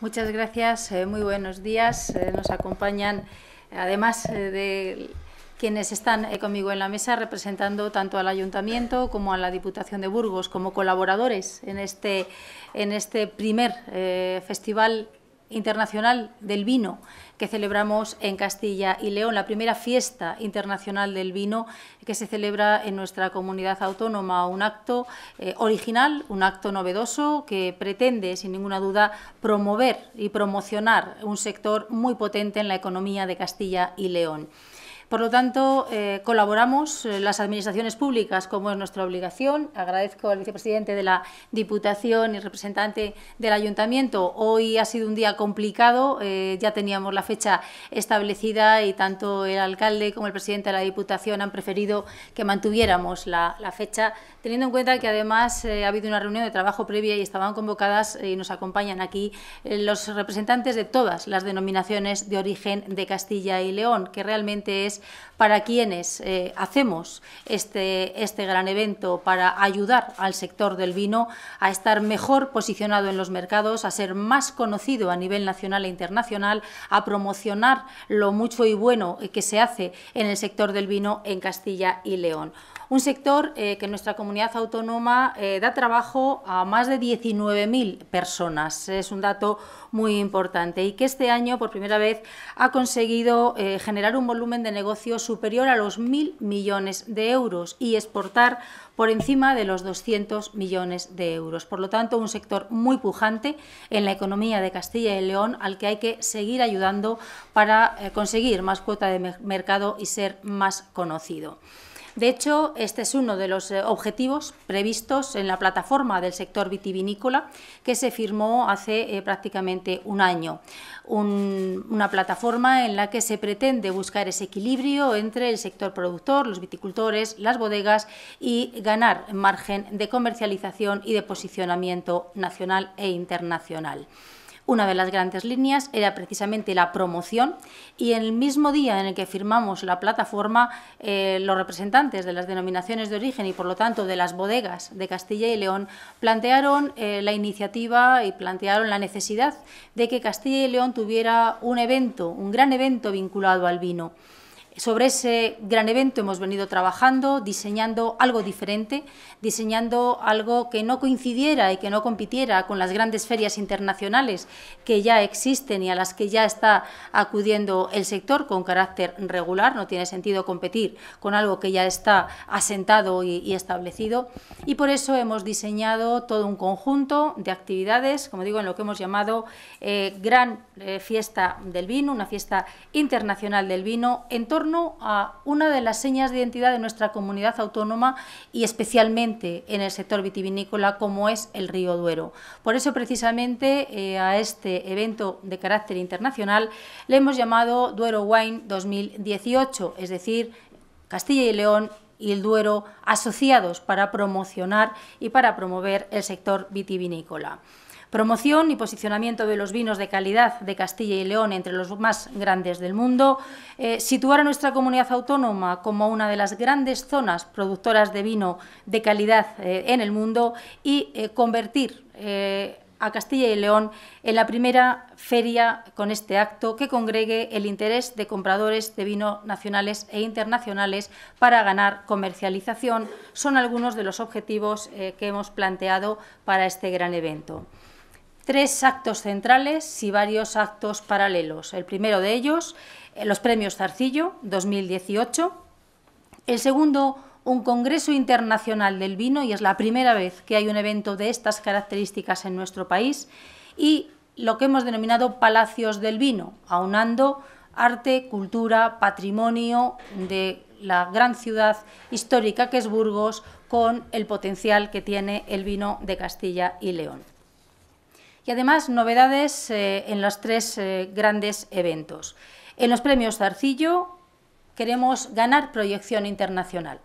Muchas gracias, eh, muy buenos días. Eh, nos acompañan, además eh, de quienes están conmigo en la mesa representando tanto al Ayuntamiento como a la Diputación de Burgos como colaboradores en este, en este primer Festival Internacional del Vino que celebramos en Castilla y León, la primera fiesta internacional del vino que se celebra en nuestra comunidad autónoma, un acto eh, original, un acto novedoso que pretende, sin ninguna duda, promover y promocionar un sector muy potente en la economía de Castilla y León. Por lo tanto, eh, colaboramos eh, las administraciones públicas como es nuestra obligación. Agradezco al vicepresidente de la Diputación y representante del Ayuntamiento. Hoy ha sido un día complicado, eh, ya teníamos la fecha establecida y tanto el alcalde como el presidente de la Diputación han preferido que mantuviéramos la fecha, teniendo en cuenta que además ha habido una reunión de trabajo previa y estaban convocadas y nos acompañan aquí los representantes de todas las denominaciones de origen de Castilla y León, que realmente es para quienes eh, hacemos este, este gran evento, para ayudar al sector del vino a estar mejor posicionado en los mercados, a ser más conocido a nivel nacional e internacional, a promocionar lo mucho y bueno que se hace en el sector del vino en Castilla y León un sector eh, que en nuestra comunidad autónoma eh, da trabajo a más de 19.000 personas. Es un dato muy importante y que este año, por primera vez, ha conseguido generar un volumen de negocios superior a los 1.000 millones de euros y exportar por encima de los 200 millones de euros. Por lo tanto, un sector muy pujante en la economía de Castilla y León al que hay que seguir ayudando para eh, conseguir más cuota de mercado y ser más conocido. De hecho, este es uno de los eh, objetivos previstos en la plataforma del sector vitivinícola que se firmó hace eh, prácticamente un año. una plataforma en la que se pretende buscar ese equilibrio entre el sector productor, los viticultores, las bodegas y ganar margen de comercialización y de posicionamiento nacional e internacional. Una de las grandes líneas era precisamente la promoción y el mismo día en el que firmamos la plataforma, eh, los representantes de las denominaciones de origen y por lo tanto de las bodegas de Castilla y León plantearon eh, la iniciativa y plantearon la necesidad de que Castilla y León tuviera un evento, un gran evento vinculado al vino. Sobre ese gran evento hemos venido trabajando, diseñando algo diferente, diseñando algo que no coincidiera y que no compitiera con las grandes ferias internacionales que ya existen y a las que ya está acudiendo el sector con carácter regular. No tiene sentido competir con algo que ya está asentado y, establecido. Y por eso hemos diseñado todo un conjunto de actividades, como digo, en lo que hemos llamado eh, Gran eh, Fiesta del Vino, una fiesta internacional del vino en torno a una de las señas de identidad de nuestra comunidad autónoma y especialmente en el sector vitivinícola como es el río Duero. Por eso precisamente eh, a este evento de carácter internacional le hemos llamado Duero Wine 2018, es decir, Castilla y León y el Duero asociados para promocionar y para promover el sector vitivinícola. Promoción y posicionamiento de los vinos de calidad de Castilla y León entre los más grandes del mundo. Eh, situar a nuestra comunidad autónoma como una de las grandes zonas productoras de vino de calidad eh, en el mundo y eh, convertir a Castilla y León en la primera feria con este acto que congregue el interés de compradores de vino nacionales e internacionales para ganar comercialización. Son algunos de los objetivos que hemos planteado para este gran evento tres actos centrales y varios actos paralelos. El primero de ellos, eh, los premios Zarcillo 2018. El segundo, un Congreso Internacional del Vino, y es la primera vez que hay un evento de estas características en nuestro país. Y lo que hemos denominado Palacios del Vino, aunando arte, cultura, patrimonio de la gran ciudad histórica que es Burgos con el potencial que tiene el vino de Castilla y León y además novedades eh, en los tres eh, grandes eventos. En los premios arcillo queremos ganar proyección internacional.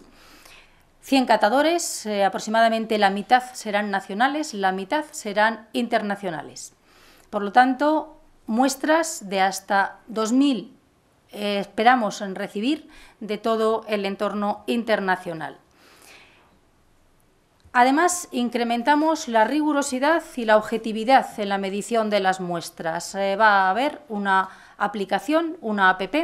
100 catadores, eh, aproximadamente la mitad serán nacionales, la mitad serán internacionales. Por lo tanto, muestras de hasta 2.000 esperamos recibir de todo el entorno internacional. Además, incrementamos la rigurosidad y la objetividad en la medición de las muestras. Eh, va a haber una aplicación, una APP,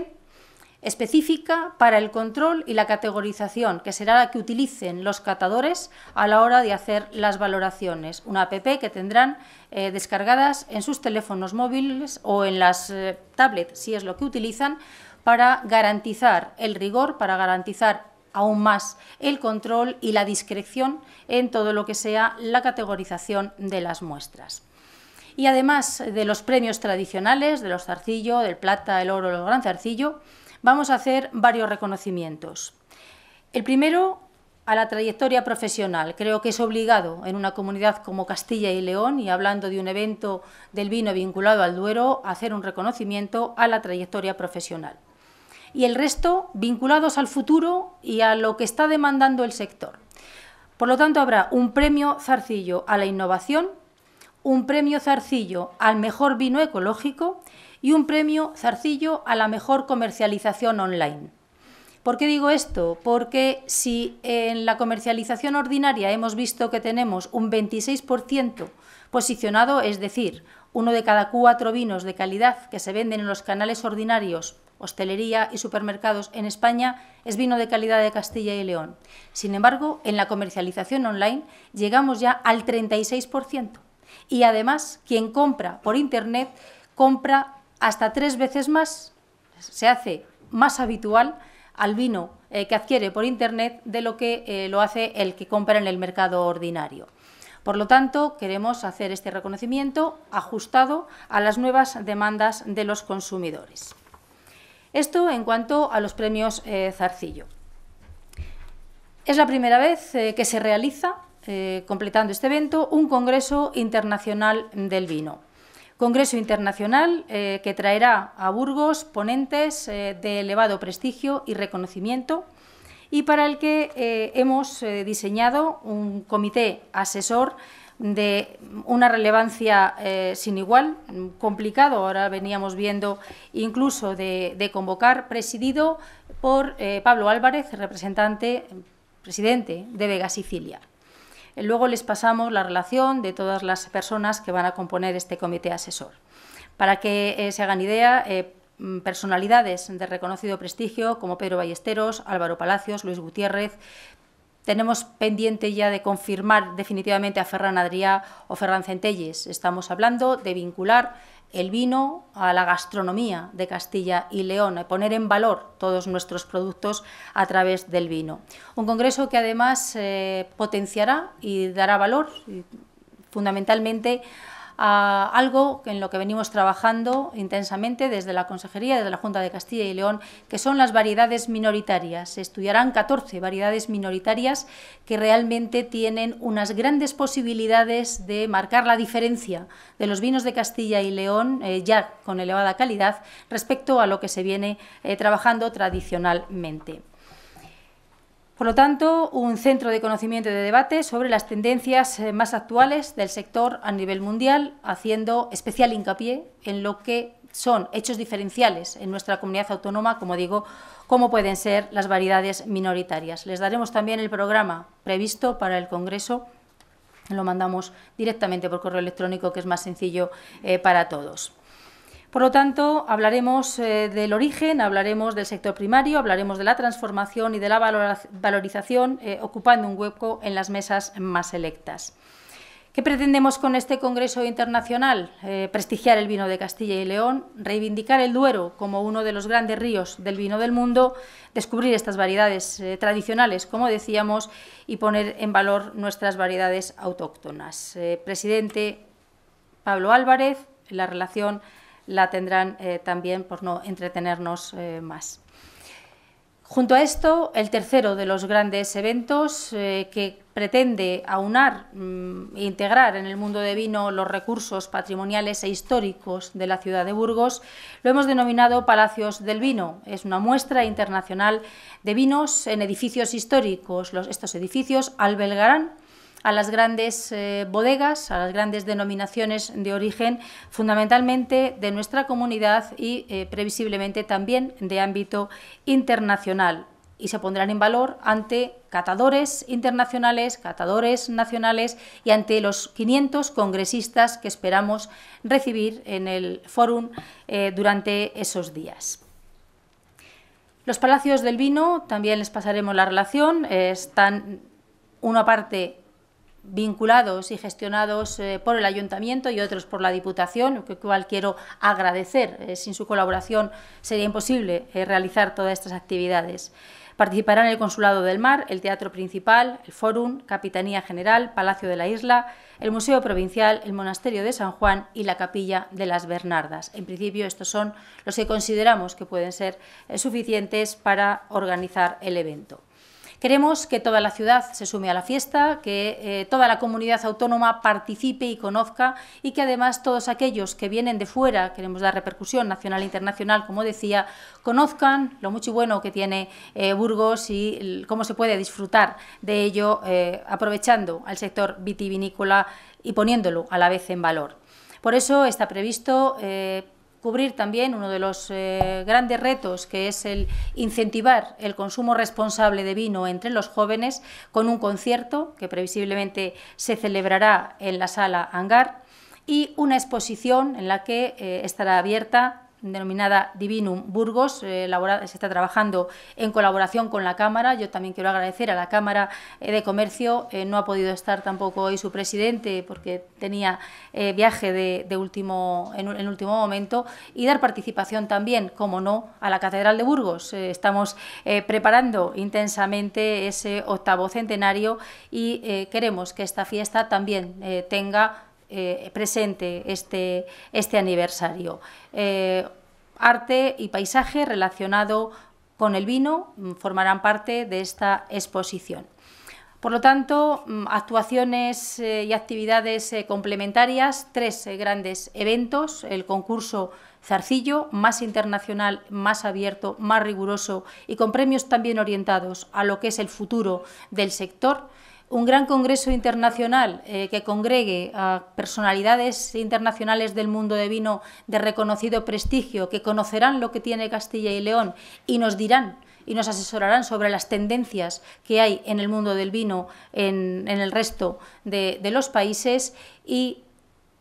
específica para el control y la categorización, que será la que utilicen los catadores a la hora de hacer las valoraciones. Una APP que tendrán eh, descargadas en sus teléfonos móviles o en las eh, tablets, si es lo que utilizan, para garantizar el rigor, para garantizar aún más el control y la discreción en todo lo que sea la categorización de las muestras. Y además de los premios tradicionales, de los zarcillos, del plata, el oro, el gran zarcillo, vamos a hacer varios reconocimientos. El primero a la trayectoria profesional. Creo que es obligado en una comunidad como Castilla y León, y hablando de un evento del vino vinculado al Duero, hacer un reconocimiento a la trayectoria profesional y el resto vinculados al futuro y a lo que está demandando el sector. Por lo tanto, habrá un premio zarcillo a la innovación, un premio zarcillo al mejor vino ecológico y un premio zarcillo a la mejor comercialización online. ¿Por qué digo esto? Porque si en la comercialización ordinaria hemos visto que tenemos un 26% posicionado, es decir, uno de cada cuatro vinos de calidad que se venden en los canales ordinarios hostelería y supermercados en España es vino de calidad de Castilla y León. Sin embargo, en la comercialización online llegamos ya al 36%. Y además, quien compra por Internet compra hasta tres veces más, se hace más habitual al vino eh, que adquiere por Internet de lo que eh, lo hace el que compra en el mercado ordinario. Por lo tanto, queremos hacer este reconocimiento ajustado a las nuevas demandas de los consumidores. Esto en cuanto a los premios eh, Zarcillo. Es la primera vez eh, que se realiza, eh, completando este evento, un Congreso Internacional del Vino. Congreso Internacional que traerá a Burgos ponentes de elevado prestigio y reconocimiento y para el que hemos diseñado un comité asesor de una relevancia eh, sin igual, complicado, ahora veníamos viendo incluso de, convocar, presidido por eh, Pablo Álvarez, representante, presidente de Vega Sicilia. Luego les pasamos la relación de todas las personas que van a componer este comité asesor. Para que eh, se hagan idea, personalidades de reconocido prestigio como Pedro Ballesteros, Álvaro Palacios, Luis Gutiérrez, tenemos pendiente ya de confirmar definitivamente a Ferran Adrià o Ferran Centelles. Estamos hablando de vincular el vino a la gastronomía de Castilla y León, y poner en valor todos nuestros productos a través del vino. Un congreso que además eh, potenciará y dará valor fundamentalmente a algo en lo que venimos trabajando intensamente desde la Consejería, desde la Junta de Castilla y León, que son las variedades minoritarias. Se estudiarán 14 variedades minoritarias que realmente tienen unas grandes posibilidades de marcar la diferencia de los vinos de Castilla y León, eh, ya con elevada calidad, respecto a lo que se viene eh, trabajando tradicionalmente. Por lo tanto, un centro de conocimiento y de debate sobre las tendencias eh, más actuales del sector a nivel mundial, haciendo especial hincapié en lo que son hechos diferenciales en nuestra comunidad autónoma, como digo, cómo pueden ser las variedades minoritarias. Les daremos también el programa previsto para el Congreso lo mandamos directamente por correo electrónico, que es más sencillo eh, para todos. Por lo tanto, hablaremos eh, del origen, hablaremos del sector primario, hablaremos de la transformación y de la valorización, eh, ocupando un hueco en las mesas más electas. ¿Qué pretendemos con este Congreso Internacional? Eh, prestigiar el vino de Castilla y León, reivindicar el Duero como uno de los grandes ríos del vino del mundo, descubrir estas variedades tradicionales, como decíamos, y poner en valor nuestras variedades autóctonas. presidente Pablo Álvarez, la relación la tendrán eh, también por no entretenernos eh, más. Junto a esto, el tercero de los grandes eventos eh, que pretende aunar mm, e integrar en el mundo de vino los recursos patrimoniales e históricos de la ciudad de Burgos, lo hemos denominado Palacios del Vino. Es una muestra internacional de vinos en edificios históricos. estos edificios albergarán a las grandes eh, bodegas, a las grandes denominaciones de origen, fundamentalmente de nuestra comunidad y eh, previsiblemente también de ámbito internacional. Y se pondrán en valor ante catadores internacionales, catadores nacionales y ante los 500 congresistas que esperamos recibir en el fórum eh, durante esos días. Los palacios del vino, también les pasaremos la relación, están una parte vinculados y gestionados eh, por el ayuntamiento y otros por la Diputación, lo cual quiero agradecer. Eh, sin su colaboración sería imposible eh, realizar todas estas actividades. Participarán el Consulado del Mar, el Teatro Principal, el Fórum, Capitanía General, Palacio de la Isla, el Museo Provincial, el Monasterio de San Juan y la Capilla de las Bernardas. En principio, estos son los que consideramos que pueden ser suficientes para organizar el evento. Queremos que toda la ciudad se sume a la fiesta, que eh, toda la comunidad autónoma participe y conozca y que además todos aquellos que vienen de fuera, queremos dar repercusión nacional e internacional, como decía, conozcan lo mucho bueno que tiene eh, Burgos y cómo se puede disfrutar de ello eh, aprovechando al sector vitivinícola y poniéndolo a la vez en valor. Por eso está previsto cubrir también uno de los eh, grandes retos, que es el incentivar el consumo responsable de vino entre los jóvenes con un concierto que previsiblemente se celebrará en la sala hangar y una exposición en la que eh, estará abierta denominada Divinum Burgos. Eh, se está trabajando en colaboración con la Cámara. Yo también quiero agradecer a la Cámara eh, de Comercio. Eh, no ha podido estar tampoco hoy su presidente porque tenía viaje de, último, en, último momento y dar participación también, como no, a la Catedral de Burgos. estamos preparando intensamente ese octavo centenario y queremos que esta fiesta también tenga eh, presente este, este aniversario. Eh, arte y paisaje relacionado con el vino formarán parte de esta exposición. Por lo tanto, mm, actuaciones eh, y actividades complementarias, tres grandes eventos, el concurso Zarcillo, más internacional, más abierto, más riguroso y con premios también orientados a lo que es el futuro del sector un gran congreso internacional eh, que congregue a personalidades internacionales del mundo de vino de reconocido prestigio, que conocerán lo que tiene Castilla y León y nos dirán y nos asesorarán sobre las tendencias que hay en el mundo del vino en, el resto de, los países y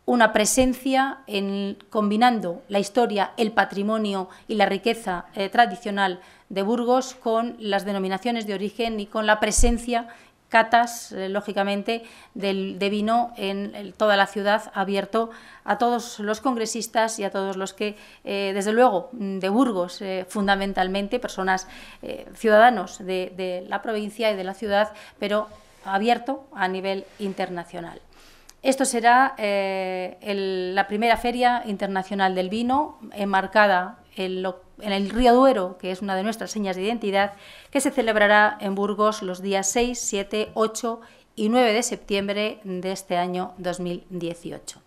una presencia en, combinando la historia, el patrimonio y la riqueza eh, tradicional de Burgos con las denominaciones de origen y con la presencia catas, eh, lógicamente, de vino en toda la ciudad, abierto a todos los congresistas y a todos los que, eh, desde luego, de Burgos, eh, fundamentalmente, personas, ciudadanos de, la provincia y de la ciudad, pero abierto a nivel internacional. Esto será la primera feria internacional del vino, enmarcada en, el río Duero, que es una de nuestras señas de identidad, que se celebrará en Burgos los días 6, 7, 8 y 9 de septiembre de este año 2018.